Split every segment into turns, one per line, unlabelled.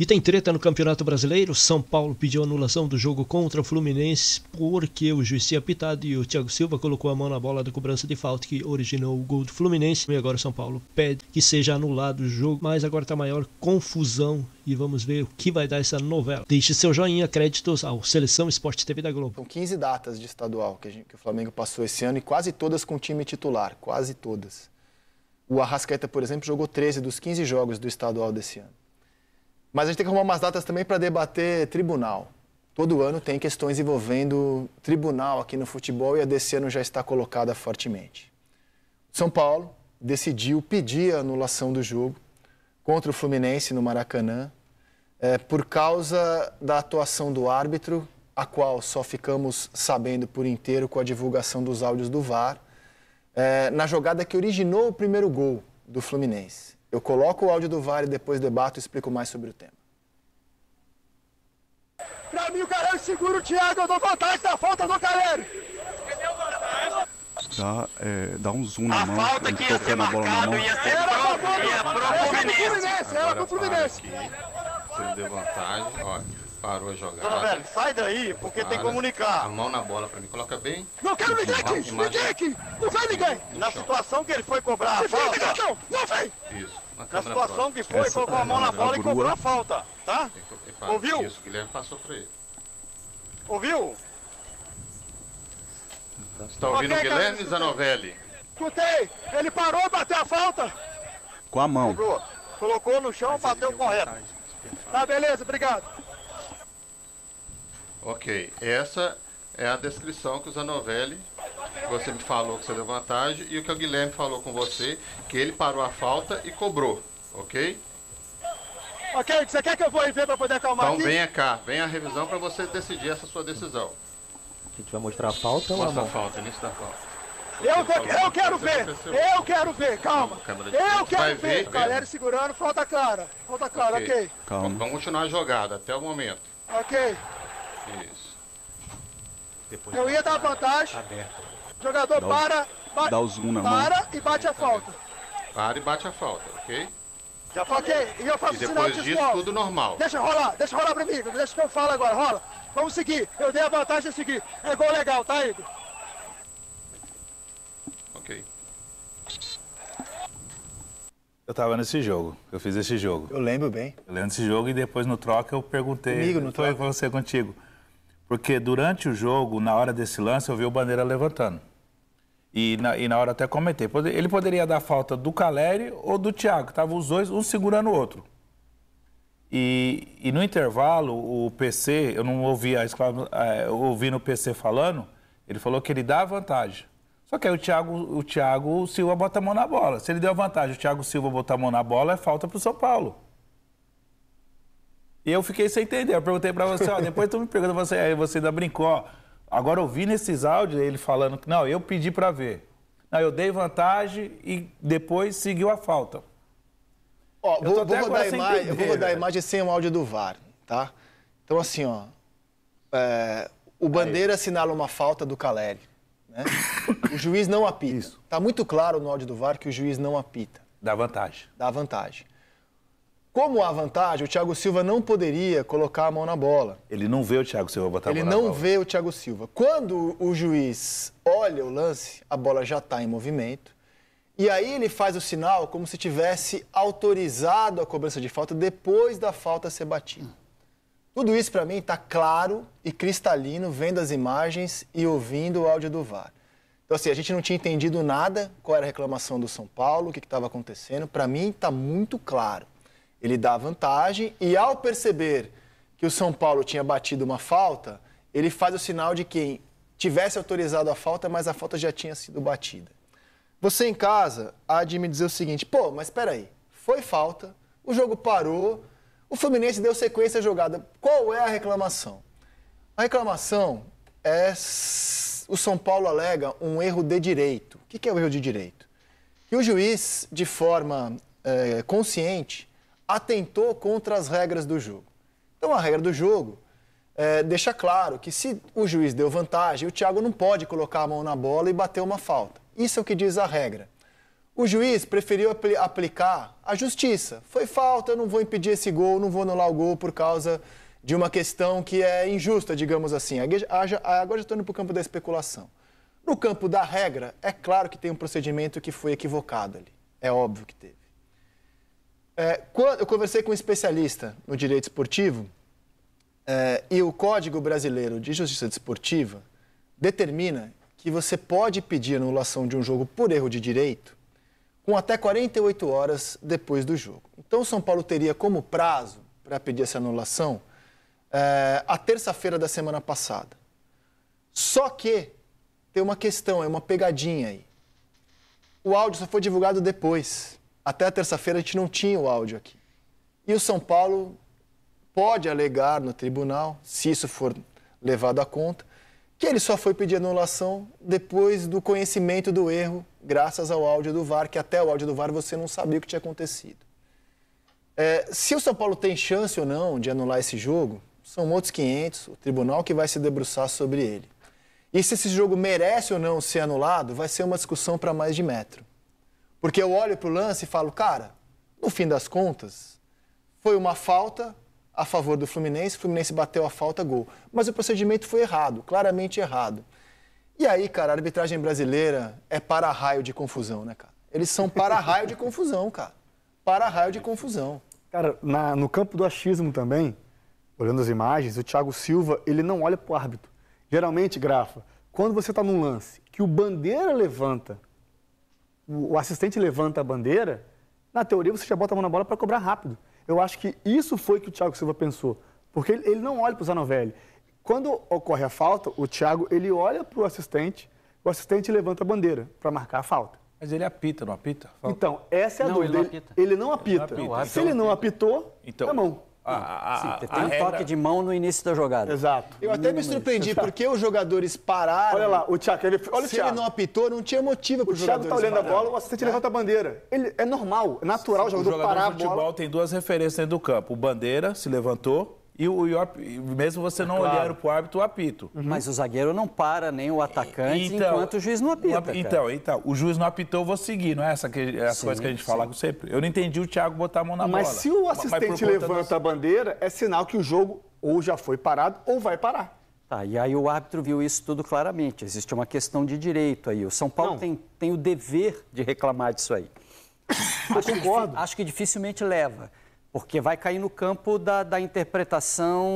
E tem treta no Campeonato Brasileiro. São Paulo pediu anulação do jogo contra o Fluminense porque o juiz tinha pitado e o Thiago Silva colocou a mão na bola da cobrança de falta que originou o gol do Fluminense. E agora o São Paulo pede que seja anulado o jogo, mas agora está maior confusão e vamos ver o que vai dar essa novela. Deixe seu joinha, créditos ao Seleção Esporte TV da Globo. São 15
datas de estadual que, gente, que o Flamengo passou esse ano e quase todas com time titular, quase todas. O Arrascaeta, por exemplo, jogou 13 dos 15 jogos do estadual desse ano. Mas a gente tem que arrumar umas datas também para debater tribunal. Todo ano tem questões envolvendo tribunal aqui no futebol e a desse ano já está colocada fortemente. São Paulo decidiu pedir a anulação do jogo contra o Fluminense no Maracanã é, por causa da atuação do árbitro, a qual só ficamos sabendo por inteiro com a divulgação dos áudios do VAR, é, eh, na jogada que originou o primeiro gol do Fluminense. Eu coloco o áudio do VAR e depois debato e explico mais sobre o tema.
Pra mim, o Caleri segura é o Thiago, eu dou vantagem da falta do Caleri. Dá, é, dá um zoom na a falta que ia ser marcado, ia ser pro, pro, pro, pro Fluminense. Era pro Fluminense. Aqui, vantagem, olha. Parou a jogada. Fala, velho, sai daí, porque Cara, tem que comunicar. A mão na bola pra mim, coloca bem. Não quero ninguém aqui, ninguém aqui. Não vem ninguém. na situação que ele foi cobrar a falta. não, não vem.
Isso. Na situação que foi, Essa colocou a mão na é bola e cobrou a falta,
tá? Ouviu? Isso,
o Guilherme passou pra ele.
Ouviu? Você tá ouvindo o Guilherme Zanovelli? Escutei! Ele parou, bateu a falta! Com a mão. Cobrou. Colocou no chão, Mas bateu correto. Tá, beleza, obrigado. Ok, essa é a descrição que o Zanovelli, você me falou que você deu vantagem, e o que o Guilherme falou com você, que ele parou a falta e cobrou, ok? Ok, você quer que eu vou ver para poder acalmar então, aqui? Então venha cá, venha a revisão para você decidir essa sua decisão. A gente vai mostrar a falta ou Mostra a falta, início da falta. Eu, eu quero ver, eu quero ver, calma. Eu quero ver, ver. galera segurando, falta clara, falta clara, ok. okay. Calma. Vamos continuar a jogada até o momento. Ok. Isso. Depois Eu ia dar vantagem. Aberto. Jogador dá o, para, dá o zoom na para mão. e bate a falta. Para e bate a falta, ok? Já falei. Ok, e eu faço e depois disso, visual. tudo normal. Deixa rolar, deixa rolar pra mim, deixa que eu falo agora, rola. Vamos seguir, eu dei a vantagem de seguir. É gol legal, tá, Igor?
Ok. Eu tava nesse jogo, eu fiz esse jogo.
Eu lembro bem.
Eu lembro desse jogo e depois no troca eu perguntei. Comigo no troca? Foi você, contigo. Porque durante o jogo, na hora desse lance, eu vi o Bandeira levantando. E na, e na hora até comentei. Ele poderia dar falta do Caleri ou do Thiago. Estavam os dois, um segurando o outro. E, e, no intervalo, o PC, eu não ouvi a exclama, é, eu ouvi no PC falando, ele falou que ele dá vantagem. Só que aí o Thiago, o Thiago Silva bota a mão na bola. Se ele deu a vantagem, o Thiago Silva botar a mão na bola, é falta para o São Paulo. E eu fiquei sem entender. Eu perguntei para você, ó, depois tu me pergunta, você, aí você ainda brincou, ó, Agora eu vi nesses áudios ele falando que não, eu pedi para ver. Não, eu dei vantagem e depois seguiu a falta.
Ó, vou, vou rodar imagem, entender, eu vou rodar a imagem sem o áudio do VAR, tá? Então assim, ó, é, o Bandeira Aí. assinala uma falta do Caleri, né? O juiz não apita. Isso. Tá muito claro no áudio do VAR que o juiz não apita. Dá vantagem. Dá vantagem. Como há vantagem, o Thiago Silva não poderia colocar a mão na bola. Ele
não vê o Thiago Silva
botar Ele a mão na bola. Ele não vê o Thiago Silva. Quando o juiz olha o lance, a bola já está em movimento. E aí ele faz o sinal como se tivesse autorizado a cobrança de falta depois da falta ser batida. Tudo isso para mim está claro e cristalino vendo as imagens e ouvindo o áudio do VAR. Então, assim, a gente não tinha entendido nada, qual era a reclamação do São Paulo, o que estava acontecendo. Para mim, está muito claro ele dá vantagem e ao perceber que o São Paulo tinha batido uma falta, ele faz o sinal de quem tivesse autorizado a falta, mas a falta já tinha sido batida. Você em casa há de me dizer o seguinte: pô, mas espera aí, foi falta, o jogo parou, o Fluminense deu sequência à jogada. Qual é a reclamação? A reclamação é o São Paulo alega um erro de direito. O que é o erro de direito? Que o juiz, de forma é, consciente, atentou contra as regras do jogo. Então, a regra do jogo é, deixa claro que se o juiz deu vantagem, o Thiago não pode colocar a mão na bola e bater uma falta. Isso é o que diz a regra. O juiz preferiu apl aplicar a justiça. Foi falta, eu não vou impedir esse gol, não vou anular o gol por causa de uma questão que é injusta, digamos assim. Agora já estou indo para o campo da especulação. No campo da regra, é claro que tem um procedimento que foi equivocado ali. É óbvio que teve. É, quando, eu conversei com um especialista no direito esportivo é, e o Código Brasileiro de Justiça Desportiva determina que você pode pedir anulação de um jogo por erro de direito com até 48 horas depois do jogo. Então, o São Paulo teria como prazo para pedir essa anulação é, a terça-feira da semana passada. Só que tem uma questão, é uma pegadinha aí. O áudio só foi divulgado depois até terça-feira a gente não tinha o áudio aqui. E o São Paulo pode alegar no tribunal, se isso for levado à conta, que ele só foi pedir anulação depois do conhecimento do erro, graças ao áudio do VAR, que até o áudio do VAR você não sabia o que tinha acontecido. É, se o São Paulo tem chance ou não de anular esse jogo, são outros 500, o tribunal que vai se debruçar sobre ele. E se esse jogo merece ou não ser anulado, vai ser uma discussão para mais de metro. Porque eu olho para o lance e falo, cara, no fim das contas, foi uma falta a favor do Fluminense, o Fluminense bateu a falta, gol. Mas o procedimento foi errado, claramente errado. E aí, cara, a arbitragem brasileira é para-raio de confusão, né, cara? Eles são para-raio de confusão, cara.
Para-raio de confusão. Cara, na, no campo do achismo também, olhando as imagens, o Thiago Silva, ele não olha pro árbitro. Geralmente, Grafa, quando você está num lance que o Bandeira levanta o, assistente levanta a bandeira, na teoria você já bota a mão na bola para cobrar rápido. Eu acho que isso foi que o Thiago Silva pensou, porque ele, ele não olha para o Zanovelli. Quando ocorre a falta, o Thiago ele olha para o assistente, o assistente levanta a bandeira para marcar a falta.
Mas ele apita, não apita?
Falta. Então, essa é a não, dúvida. Ele não apita. Ele não apita. Ele não apita. Se ele não então, apitou,
então, tá mão. Ah, ah, ah, a, a, Sim, tem um regra... toque de
mão no início da jogada. Exato. Eu até me surpreendi porque os jogadores
pararam. Olha
lá, o
Thiago, ele, olha o Thiago. ele não apitou, não tinha motivo para o jogador. O Thiago tá olhando a bola, o assistente é. levanta a bandeira. Ele, é normal, é natural Sim, o jogador, o jogador parar a bola. O futebol
tem duas referências dentro do campo. O bandeira se levantou e, o, e o mesmo você é não claro. olhar para o árbitro, o apito. Uhum. Mas o zagueiro não para nem o atacante então, enquanto o juiz não apita. Então, então, o juiz não apitou, eu vou seguir, não é essa que, é as coisas que a gente sim. fala sempre. Eu não entendi o Thiago botar a mão na Mas bola. Mas se o assistente levanta
dos... a bandeira, é sinal que o jogo ou já foi parado ou vai parar. Tá, e aí o árbitro viu isso tudo claramente. Existe uma questão de direito aí. O São Paulo tem, tem o dever de reclamar disso aí. acho Que, acho que dificilmente leva. Porque vai cair no campo da, da interpretação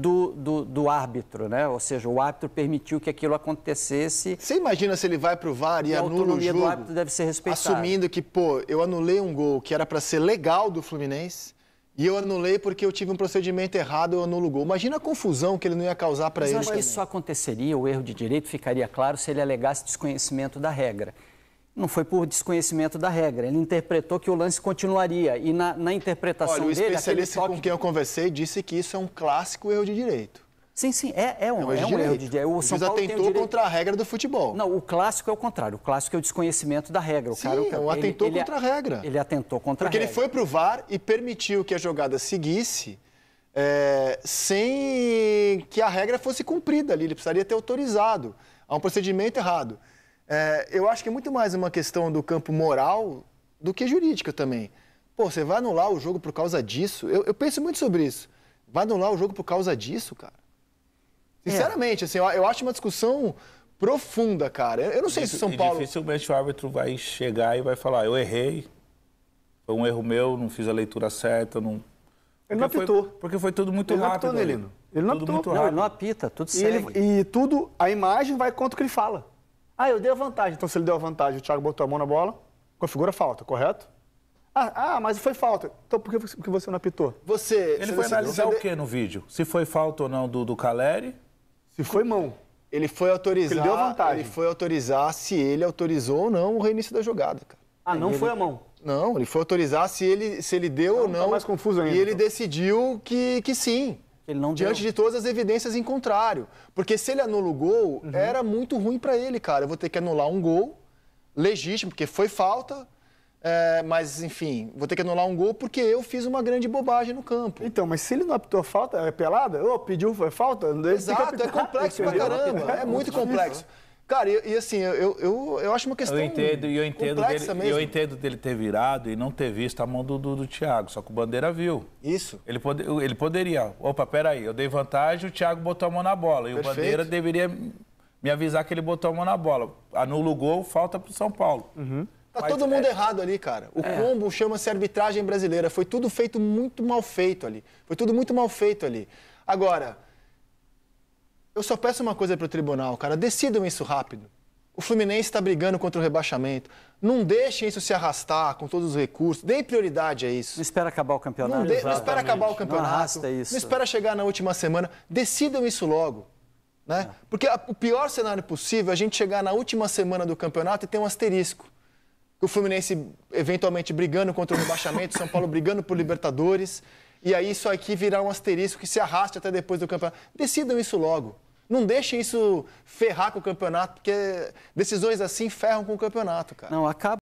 do, do, do, árbitro, né? Ou seja, o árbitro permitiu que aquilo acontecesse. Você imagina se ele vai o VAR e, e anula o jogo? do árbitro deve ser respeitada.
Assumindo que, pô, eu anulei um gol que era para ser legal do Fluminense e eu anulei porque eu tive um procedimento errado, eu anulo o gol. Imagina a confusão que ele não ia causar para ele. Mas acho que isso
só aconteceria, o erro de direito ficaria claro se ele alegasse desconhecimento da regra. Não foi por desconhecimento da regra. Ele interpretou que o lance continuaria. E na, na interpretação Olha, o dele. especialista toque... com quem eu
conversei disse que isso é um clássico erro de direito. Sim, sim, é, é um, é um, é um erro de direito. Mas São Paulo atentou direito... contra
a regra do futebol. Não, o clássico é o contrário. O clássico é o desconhecimento da regra. O sim, cara, o, é atentou ele, contra a regra. Ele atentou contra Porque a regra. Porque
ele foi pro VAR e permitiu que a jogada seguisse é, sem que a regra fosse cumprida ali. Ele precisaria ter autorizado a um procedimento errado. É, eu acho que é muito mais uma questão do campo moral do que jurídica também. Pô, você vai anular o jogo por causa disso? Eu, eu penso muito sobre isso. Vai anular o jogo por causa disso, cara? É. Sinceramente, é. assim, eu, eu acho uma
discussão profunda, cara. Eu, não sei se São Paulo. E dificilmente o árbitro vai chegar e vai falar: eu errei, foi um erro meu, não fiz a leitura certa, não. Ele porque não apitou. Foi, porque foi tudo muito ele rápido. Não apitou, Ele não apitou. Não, ele não apita, tudo e e tudo,
a imagem vai contra o que ele fala. Ah, eu dei a vantagem. Então, se ele deu a vantagem, o Thiago botou a mão na bola, configura falta, correto? Ah, ah, mas foi falta. Então por que você não apitou?
Você. Ele você foi analisar o que no vídeo? Se foi falta ou não do, do Caleri? Se foi mão. Ele foi autorizar. ele deu vantagem. Ele foi
autorizar se ele
autorizou ou não o reinício da jogada, cara.
Ah, não ele... foi a mão. Não, ele foi autorizar se ele, se ele deu então, tá não, ou não. Tá mais confuso ainda. E ele então. decidiu que, que sim diante deu. de todas as evidências em contrário. Porque se ele anula o gol, uhum. era muito ruim para ele, cara. Eu vou ter que anular um gol legítimo, porque foi falta, é, mas, enfim, vou ter que anular um gol porque eu fiz uma grande bobagem no campo. Então,
mas se ele não apitou falta, é pelada? Ô, oh, pediu foi falta? Exato, é complexo ah, pra caramba. É
muito complexo.
Cara, e, e, assim, eu, eu, eu acho uma questão.
Eu entendo, eu entendo, dele, mesmo. eu
entendo dele ter virado e não ter visto a mão do, do, do Thiago, só que o Bandeira viu. Isso. Ele, pode, ele poderia. Opa, peraí, eu dei vantagem, o Thiago botou a mão na bola. E o Bandeira deveria me avisar que ele botou a mão na bola. Anula o gol, falta pro São Paulo. Uhum. Tá Mas todo é mundo
é... errado ali, cara. O é. combo chama-se arbitragem brasileira. Foi tudo feito muito mal feito ali. Foi tudo muito mal feito ali. Agora eu só peço uma coisa para o tribunal, cara. Decidam isso rápido. O Fluminense está brigando contra o rebaixamento. Não deixem isso se arrastar com todos os recursos. Deem prioridade a isso. Não espera acabar o campeonato. Não, de... não espera acabar o campeonato. Não arrasta isso. Não espera chegar na última semana. Decidam isso logo. Né? É. Porque a, o pior cenário possível é a gente chegar na última semana do campeonato e ter um asterisco. O Fluminense eventualmente brigando contra o rebaixamento, São Paulo brigando por Libertadores. E aí isso aqui virar um asterisco que se arraste até depois do campeonato. Decidam isso logo. Não deixe isso ferrar com o campeonato, porque decisões assim ferram com o campeonato, cara.
Não, acaba.